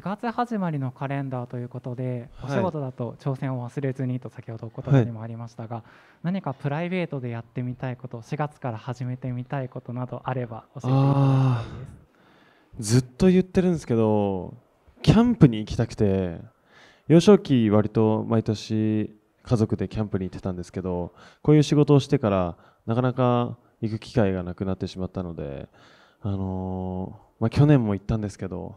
4月始まりのカレンダーということで、はい、お仕事だと挑戦を忘れずにと先ほどお言葉にもありましたが、はい、何かプライベートでやってみたいこと4月から始めてみたいことなどあれば教えていただきたいですずっと言ってるんですけどキャンプに行きたくて幼少期割と毎年家族でキャンプに行ってたんですけどこういう仕事をしてからなかなか行く機会がなくなってしまったので、あのー、まあ、去年も行ったんですけど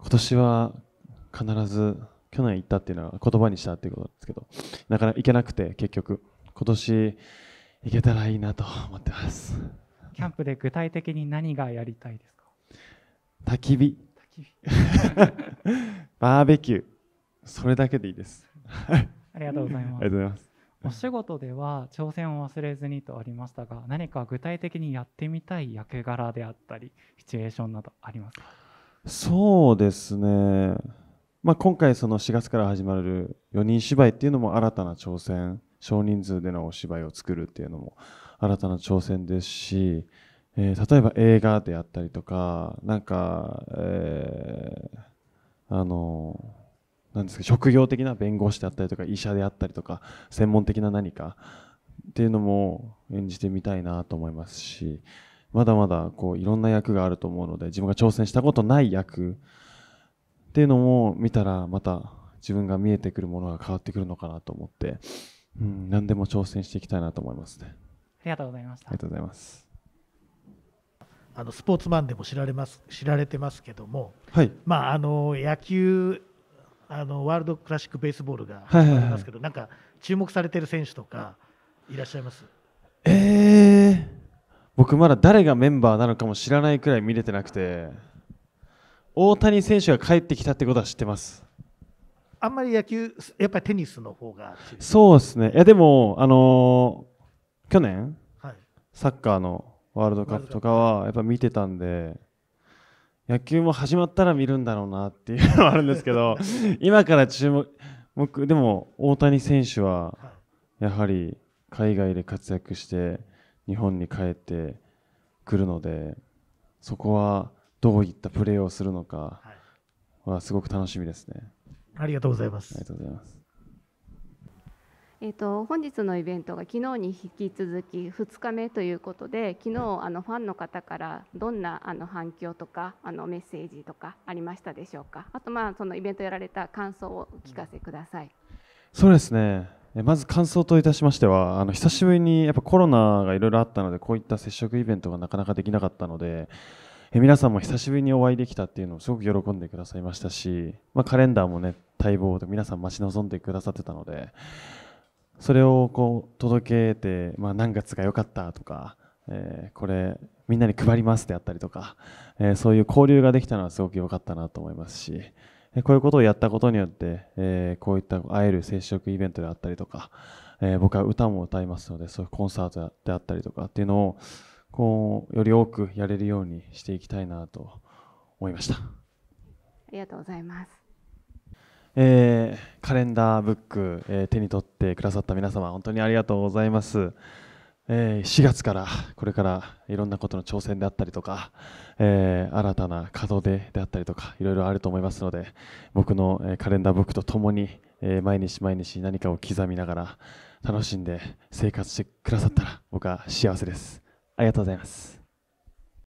今年は必ず去年行ったっていうのは言葉にしたっていうことですけどなかなか行けなくて結局今年行けたらいいなと思ってますキャンプで具体的に何がやりたいですか焚き火バーベキューそれだけでいいですありがとうございますお仕事では挑戦を忘れずにとありましたが何か具体的にやってみたい役柄であったりシチュエーションなどありますかそうですね、まあ、今回その4月から始まる4人芝居っていうのも新たな挑戦少人数でのお芝居を作るっていうのも新たな挑戦ですし、えー、例えば映画であったりとかなんか、えー、あのなんですか職業的な弁護士であったりとか医者であったりとか専門的な何かっていうのも演じてみたいなと思いますしまだまだこういろんな役があると思うので自分が挑戦したことない役っていうのも見たらまた自分が見えてくるものが変わってくるのかなと思って、うん、何でも挑戦していきたいなと思いますね。ありがとうございました。ありがとうございます。あのスポーツマンでも知られます知られてますけども、はい、まああの野球あのワールドクラシックベースボールがありますけど、はいはいはい、なんか注目されてる選手とかいらっしゃいます？えー僕まだ誰がメンバーなのかも知らないくらい見れてなくて大谷選手が帰ってきたってことは知ってますあんまり野球やっぱりテニスの方がそうですねいやでもあのー、去年、はい、サッカーのワールドカップとかはやっぱ見てたんで野球も始まったら見るんだろうなっていうのはあるんですけど 今から注目僕でも大谷選手はやはり海外で活躍して、日本に帰ってくるのでそこはどういったプレーをするのかはすごく楽しみですね。ありがとうございます。ありがとうございます。えーと、と本日のイベントが昨日に引き続き2日目ということで昨日あのファンの方からどんなあの反響とかあのメッセージとかありましたでしょうかあと、まあ、そのイベントやられた感想をお聞かせください。そうですねまず感想といたしましてはあの久しぶりにやっぱコロナがいろいろあったのでこういった接触イベントがなかなかできなかったのでえ皆さんも久しぶりにお会いできたっていうのをすごく喜んでくださいましたし、まあ、カレンダーもね待望で皆さん待ち望んでくださってたのでそれをこう届けて、まあ、何月が良かったとか、えー、これみんなに配りますであったりとか、えー、そういう交流ができたのはすごく良かったなと思いますし。こういうことをやったことによって、えー、こういった会える接触イベントであったりとか、えー、僕は歌も歌いますので、そういうコンサートであったりとかっていうのを、こう、より多くやれるようにしていきたいなと思いました。ありがとうございます。えー、カレンダーブック、え手に取ってくださった皆様、本当にありがとうございます。え4月からこれからいろんなことの挑戦であったりとか、え新たな門出であったりとかいろいろあると思いますので僕のカレンダーブックとともに、え毎日毎日何かを刻みながら楽しんで生活してくださったら僕は幸せですありがとうございます